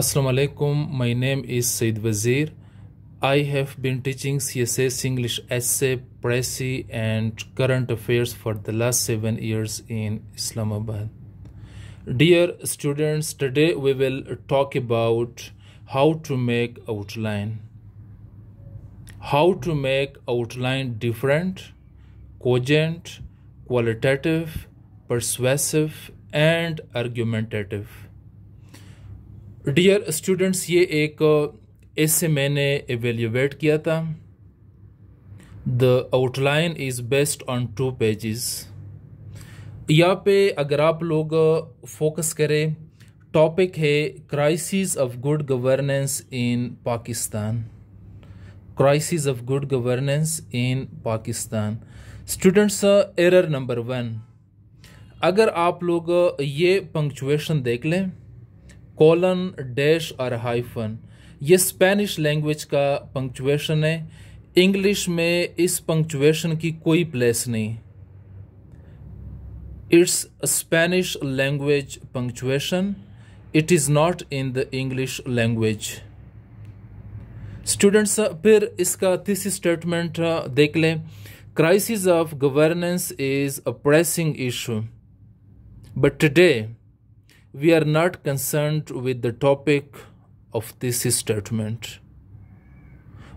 Assalamu alaikum. My name is Said Wazir. I have been teaching CSS English essay, Presi and current affairs for the last 7 years in Islamabad. Dear students, today we will talk about how to make outline. How to make outline different, cogent, qualitative, persuasive and argumentative dear students ये एक ऐसे uh, मैंने evaluate किया था the outline is based on two pages यहाँ पे अगर आप लोग फोकस uh, करें टॉपिक है crisis of good governance in Pakistan crisis of good governance in Pakistan students error number one अगर आप लोग uh, ये पंक्चुएशन देख लें कॉलन डैश और हाइफन ये स्पेनिश लैंग्वेज का पंक्चुएशन है इंग्लिश में इस पंक्चुएशन की कोई प्लेस नहीं it's Spanish language punctuation it is not in the English language students फिर इसका तीसरी स्टेटमेंट देख लें crisis of governance is a pressing issue but today we are not concerned with the topic of this statement.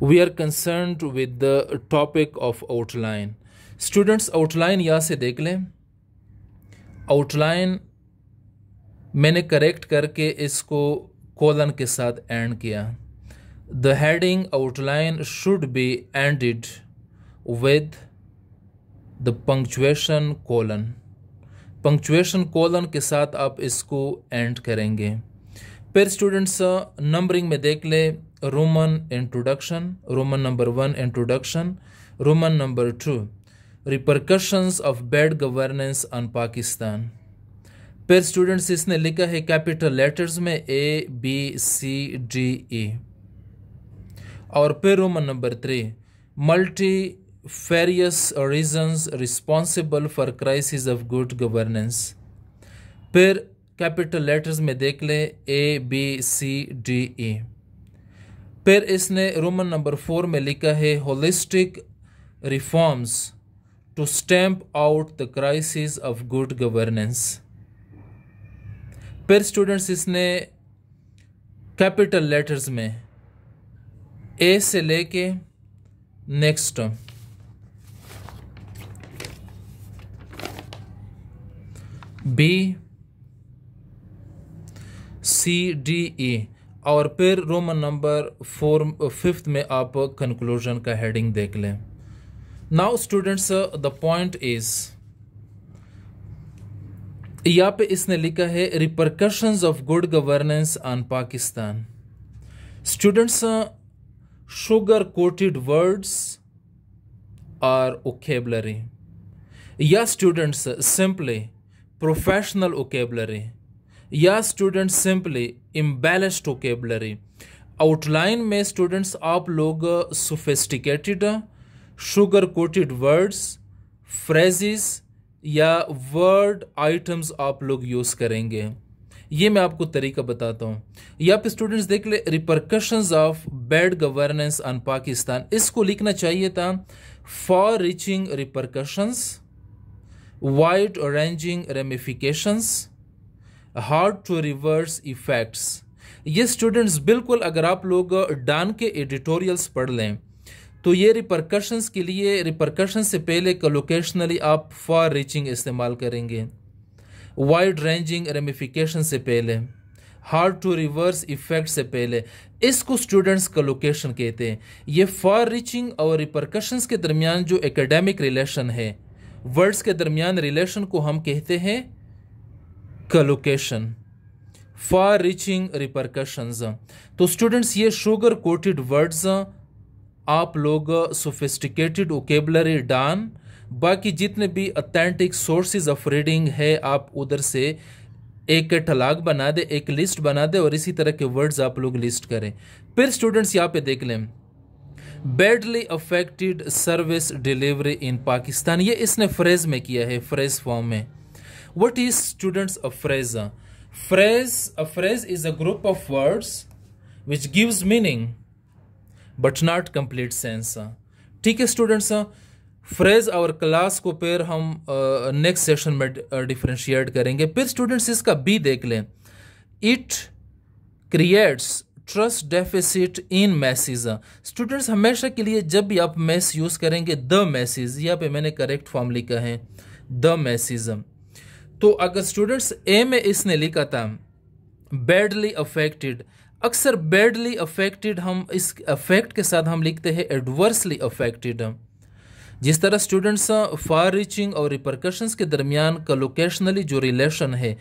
We are concerned with the topic of outline. Students, outline yahan se dekh Outline, maine correct karke isko colon ke saath end kiya. The heading outline should be ended with the punctuation colon. Punctuation colon के साथ आप इसको and करेंगे फिर students numbering uh, में देख लें Roman introduction Roman number one introduction Roman number two repercussions of bad governance on Pakistan फिर स्टूडेंट्स इसने लिखा है कैपिटल लेटर्स में A B C D E और फिर Roman number three multi various reasons responsible for crisis of good governance फिर capital letters में देख लें ए बी सी डी ई फिर इसने रोमन नंबर फोर में लिखा है holistic reforms to stamp out the crisis of good governance फिर स्टूडेंट्स इसने कैपिटल लेटर्स में ए से लेके next B C D E और फिर रोमन नंबर फोर फिफ्थ में आप कंक्लूजन का हेडिंग देख लें now students the point is यहाँ पे इसने लिखा है repercussion of good governance on Pakistan students sugar coated words or vocabulary या स्टूडेंट्स सिंपली professional vocabulary या student simply embellished vocabulary outline में स्टूडेंट्स आप लोग sophisticated sugar coated words phrases या वर्ड आइटम्स आप लोग यूज़ करेंगे ये मैं आपको तरीका बताता हूँ या फिर स्टूडेंट्स देख ले repercussions of bad governance on Pakistan इसको लिखना चाहिए था far reaching repercussions wide ranging ramifications, hard to reverse effects. ये स्टूडेंट्स बिल्कुल अगर आप लोग डान के एडिटोरियल्स पढ़ लें तो ये रिपरकशंस के लिए रिपरकशन से पहले कलोकेशनली आप फार रीचिंग इस्तेमाल करेंगे वाइड रेंजिंग रेमिफिकेशन से पहले हार्ड टू रिवर्स इफेक्ट से पहले इसको स्टूडेंट्स का लोकेशन कहते हैं ये फार रीचिंग और रिपरकशंस के दरमियान जो एकेडमिक रिलेशन है वर्ड्स के दरमियान रिलेशन को हम कहते हैं कलोकेशन फार रीचिंग रिपरकशंस तो स्टूडेंट्स ये शुगर कोटेड वर्ड्स आप लोग सोफिस्टिकेटेड ओकेबलरी डान बाकी जितने भी अथेंटिक सोर्सेज ऑफ रीडिंग है आप उधर से एक कैटलाग बना दे एक लिस्ट बना दे और इसी तरह के वर्ड्स आप लोग लिस्ट करें फिर स्टूडेंट्स यहाँ पे देख लें badly affected service delivery in Pakistan ये इसने फ्रेज में किया है फ्रेज फॉर्म में what is students a phrase a phrase a is a group of words which gives meaning but not complete sense ठीक है स्टूडेंट्स फ्रेज और क्लास को फिर हम नेक्स्ट सेशन में डिफ्रेंशिएट करेंगे फिर स्टूडेंट्स इसका बी देख लें it creates trust deficit in message students हमेशा के लिए जब भी आप मैस यूज़ करेंगे द मैसेज यहाँ पे मैंने करेक्ट फॉर्म लिखा है द मैसेज तो अगर स्टूडेंट्स ए में इसने लिखा था बैडली अफेक्टेड अक्सर बैडली अफेक्टेड हम इस अफेक्ट के साथ हम लिखते हैं एडवर्सली अफेक्टेड जिस तरह स्टूडेंट्स फार रीचिंग और रिपरकशन के दरमियान कलोकेशनली जो रिलेशन है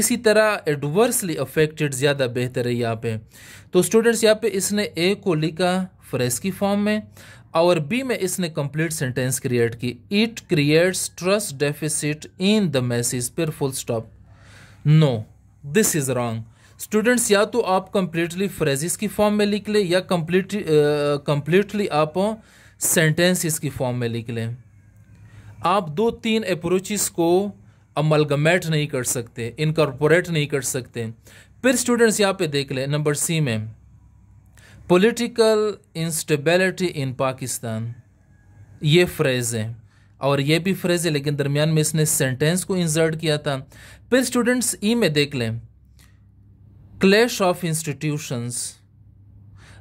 इसी तरह एडवर्सली अफेक्टेड ज़्यादा बेहतर है यहाँ पे तो स्टूडेंट्स यहाँ पे इसने ए को लिखा फ्रेस की फॉर्म में और बी में इसने कंप्लीट सेंटेंस क्रिएट की it creates trust deficit in the message पर full stop no this is wrong students या तो आप कंप्लीटली फ्रेजिस की फॉर्म में लिख ले या कंप्लीट कंप्लीटली uh, आप सेंटेंस इसकी फॉर्म में लिख लें आप दो तीन अप्रोचेस को अमलगमेट नहीं कर सकते इनकॉर्पोरेट नहीं कर सकते फिर स्टूडेंट्स यहाँ पे देख लें नंबर सी में पॉलिटिकल इंस्टेबिलिटी इन पाकिस्तान ये फ्रेज़ है और ये भी फ्रेज़ है लेकिन दरमियान में इसने सेंटेंस को इंसर्ट किया था फिर स्टूडेंट्स ई e में देख लें क्लैश ऑफ इंस्टीट्यूशंस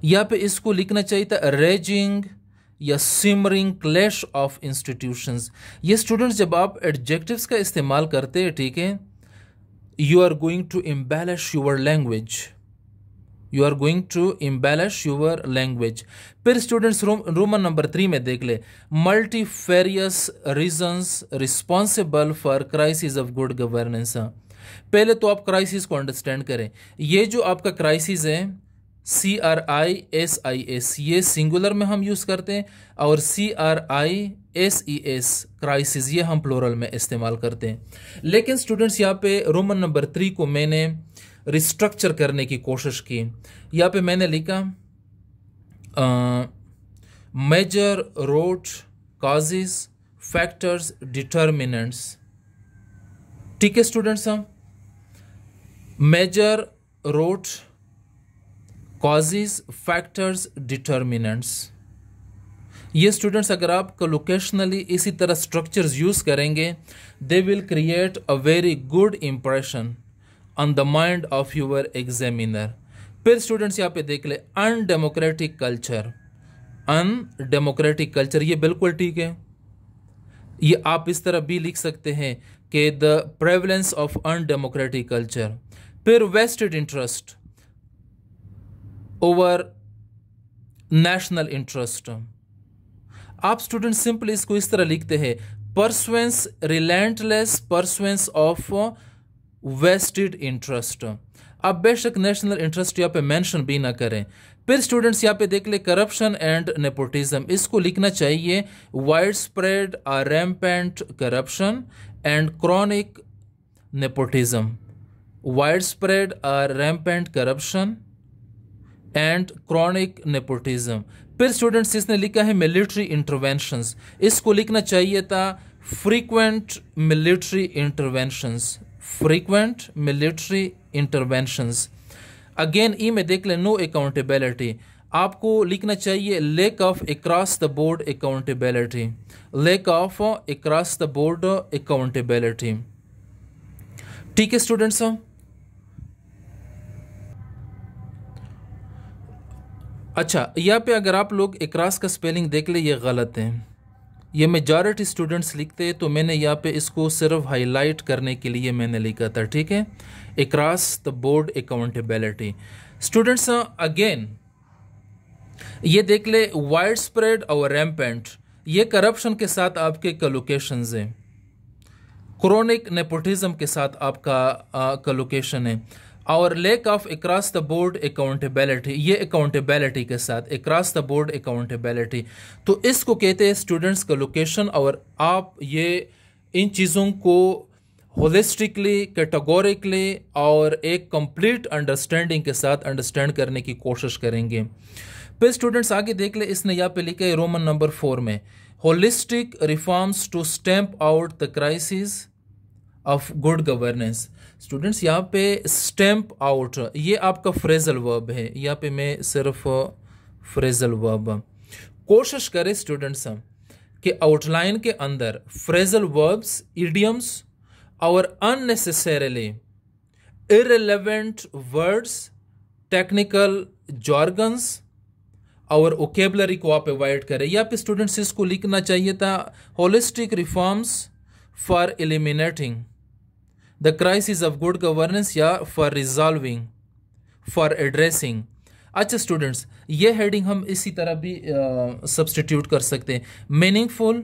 यहाँ पे इसको लिखना चाहिए था रेजिंग या सिमरिंग क्लैश ऑफ इंस्टीट्यूशंस ये स्टूडेंट्स जब आप एडजेक्टिव्स का इस्तेमाल करते हैं ठीक है you are going to embellish your language you are going to embellish your language फिर स्टूडेंट्स रोमन नंबर थ्री में देख ले multifarious reasons responsible for crisis of good governance पहले तो आप क्राइसिस को अंडरस्टैंड करें ये जो आपका क्राइसिस है C R I S I S ये सिंगुलर में हम यूज़ करते हैं और C R I S E S crises ये हम प्लोरल में इस्तेमाल करते हैं लेकिन स्टूडेंट्स यहाँ पे रोमन नंबर थ्री को मैंने रिस्ट्रक्चर करने की कोशिश की यहाँ पे मैंने लिखा major root causes factors determinants ठीक है स्टूडेंट्स हम major root causes factors determinants ये स्टूडेंट्स अगर आप लोकेशनली इसी तरह स्ट्रक्चर्स यूज़ करेंगे they will create a very good impression on the mind of your examiner फिर स्टूडेंट्स यहाँ पे देख ले अनडेमोक्रेटिक कल्चर अनडेमोक्रेटिक कल्चर ये बिल्कुल ठीक है ये आप इस तरह भी लिख सकते हैं कि the prevalence of undemocratic culture फिर vested interest over national interest आप स्टूडेंट सिंपली इसको इस तरह लिखते हैं pursuance relentless pursuance of vested interest आप बेशक नेशनल इंटरेस्ट यहाँ पे मेंशन भी ना करें फिर स्टूडेंट्स यहाँ पे देख ले करप्शन एंड नेपोटिज्म इसको लिखना चाहिए widespread or rampant corruption and chronic nepotism widespread or rampant corruption and chronic nepotism फिर स्टूडेंट्स इसने लिखा है मिलिट्री इंटरवेंशंस इसको लिखना चाहिए था frequent military interventions frequent military interventions again E में देख लें नो अकाउंटेबिलिटी आपको लिखना चाहिए lack of across the board accountability lack of across the board accountability ठीक है स्टूडेंट्स अच्छा यहाँ पे अगर आप लोग इकरास का स्पेलिंग देख ले ये गलत है ये मेजॉरिटी स्टूडेंट्स लिखते हैं तो मैंने यहाँ पे इसको सिर्फ हाईलाइट करने के लिए मैंने लिखा था ठीक है across the board accountability students again ये देख ले वाइड स्प्रेड और रैम्पेंट ये करप्शन के साथ आपके कलोकेशन हैं क्रोनिक नेपोटिज़म के साथ आपका कलोकेशन है और lack of across the board accountability ये अकाउंटेबिलिटी के साथ अक्रॉस द बोर्ड अकाउंटेबिलिटी तो इसको कहते हैं स्टूडेंट्स का लोकेशन और आप ये इन चीज़ों को होलिस्टिकली कैटेगोरिकली और एक कंप्लीट अंडरस्टैंडिंग के साथ अंडरस्टैंड करने की कोशिश करेंगे फिर स्टूडेंट्स आगे देख ले इसने यहाँ पे लिखा है रोमन नंबर फोर में holistic reforms to stamp out the crisis of good governance students यहाँ पे स्टैम्प आउट ये आपका फ्रेजल वर्ब है यहाँ पे मैं सिर्फ फ्रेजल वर्ब कोशिश करें स्टूडेंट्स हम कि आउटलाइन के अंदर फ्रेजल वर्ब्स इडियम्स और unnecessarily irrelevant words technical jargons और ओकेबलरी को आप अवॉइड करें या फिर स्टूडेंट्स इसको लिखना चाहिए था holistic reforms for eliminating the crisis of good governance या for resolving for addressing अच्छा स्टूडेंट्स ये हेडिंग हम इसी तरह भी सब्सटीट्यूट uh, कर सकते हैं meaningful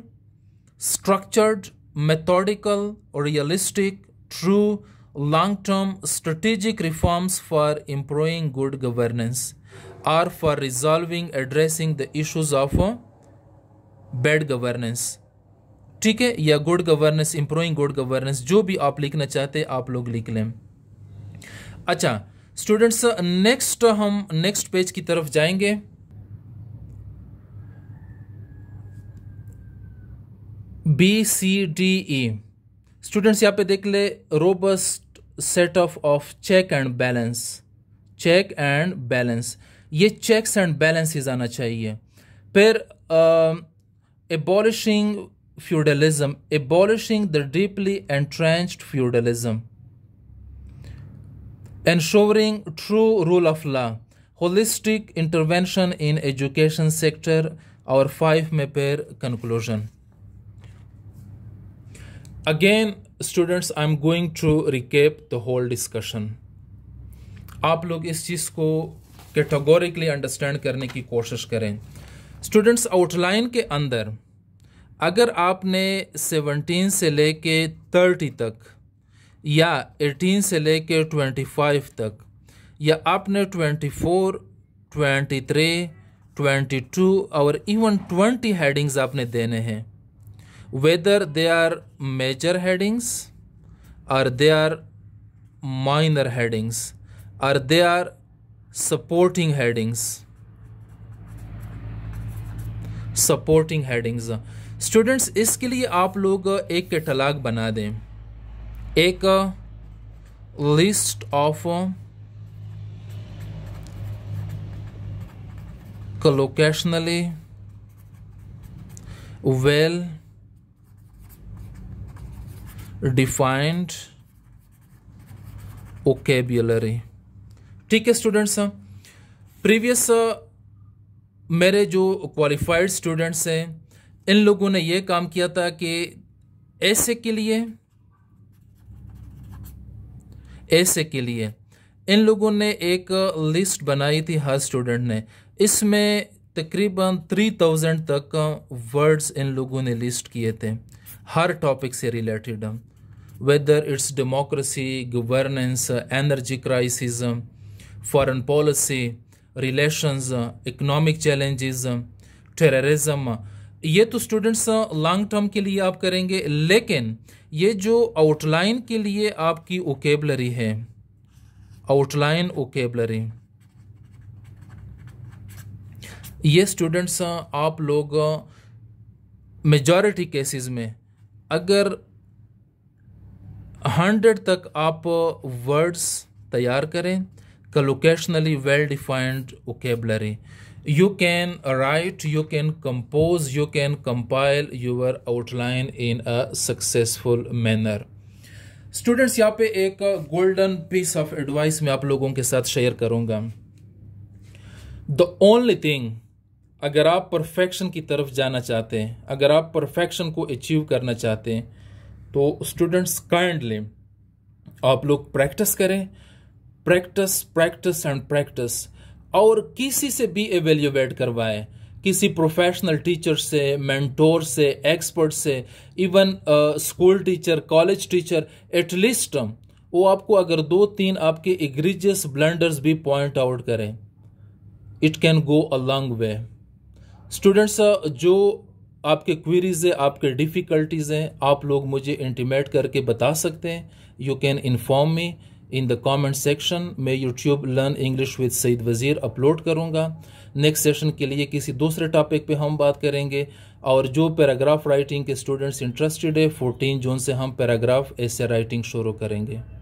structured methodical realistic true long term strategic reforms for improving good governance or for resolving addressing the issues of bad governance ठीक है या good governance improving good governance जो भी आप लिखना चाहते हैं आप लोग लिख लें अच्छा स्टूडेंट्स नेक्स्ट हम नेक्स्ट पेज की तरफ जाएंगे B C D E students यहां पे देख ले robust set of of check and balance check and balance ये चेक्स एंड बैलेंसेस आना चाहिए फिर abolishing feudalism, abolishing the deeply entrenched feudalism, ensuring true rule of law, holistic intervention in education sector, our five may conclusion. Again, students, I'm going to recap the whole discussion. आप लोग इस चीज़ को categorically understand करने की कोशिश करें students outline के अंदर अगर आपने सेवनटीन से ले कर थर्टी तक या एटीन से ले कर ट्वेंटी फाइव तक या आपने twenty four twenty three twenty two और इवन ट्वेंटी हेडिंग्स आपने देने हैं whether they are major headings और दे आर माइनर हेडिंग्स और they are supporting headings supporting headings students इसके लिए आप लोग एक कैटलाग बना दें एक list of collocationally well defined vocabulary ठीक है स्टूडेंट्स प्रीवियस मेरे जो क्वालिफाइड स्टूडेंट्स हैं इन लोगों ने यह काम किया था कि ऐसे के लिए ऐसे के लिए इन लोगों ने एक लिस्ट बनाई थी हर स्टूडेंट ने इसमें तकरीबन थ्री थाउजेंड तक वर्ड्स इन लोगों ने लिस्ट किए थे हर टॉपिक से related whether it's democracy governance energy crisis foreign policy relations economic challenges terrorism ये तो स्टूडेंट्स लॉन्ग टर्म के लिए आप करेंगे लेकिन ये जो आउटलाइन के लिए आपकी ओकेबलरी है आउटलाइन ओकेबलरी ये स्टूडेंट्स uh, आप लोग मेजॉरिटी uh, केसेस में अगर हंड्रेड तक आप वर्ड्स uh, तैयार करें collocationally well defined vocabulary you can write you can compose you can compile your outline in a successful manner students यहाँ पे एक गोल्डन पीस ऑफ एडवाइस मैं आप लोगों के साथ शेयर करूंगा द ओनली थिंग अगर आप परफेक्शन की तरफ जाना चाहते हैं अगर आप परफेक्शन को अचीव करना चाहते हैं तो स्टूडेंट्स काइंडली आप लोग प्रैक्टिस करें प्रैक्टिस प्रैक्टिस एंड प्रैक्टिस और किसी से भी एवेल्यूएट करवाएं किसी प्रोफेशनल टीचर से मेंटोर से एक्सपर्ट से even school teacher college teacher at least वो आपको अगर दो तीन आपके इग्रीजियस ब्लंडर्स भी पॉइंट आउट करें it can go a long way students जो आपके क्वेरीज है आपके डिफ़िकल्टीज़ हैं आप लोग मुझे इंटीमेट करके बता सकते हैं you can inform me in the comment section मैं YouTube learn English with Saeed Wazir upload करूँगा नेक्स्ट सेशन के लिए किसी दूसरे टॉपिक पे हम बात करेंगे और जो पैराग्राफ राइटिंग के स्टूडेंट्स इंटरेस्टेड है 14 जून से हम पैराग्राफ ऐसे राइटिंग शुरू करेंगे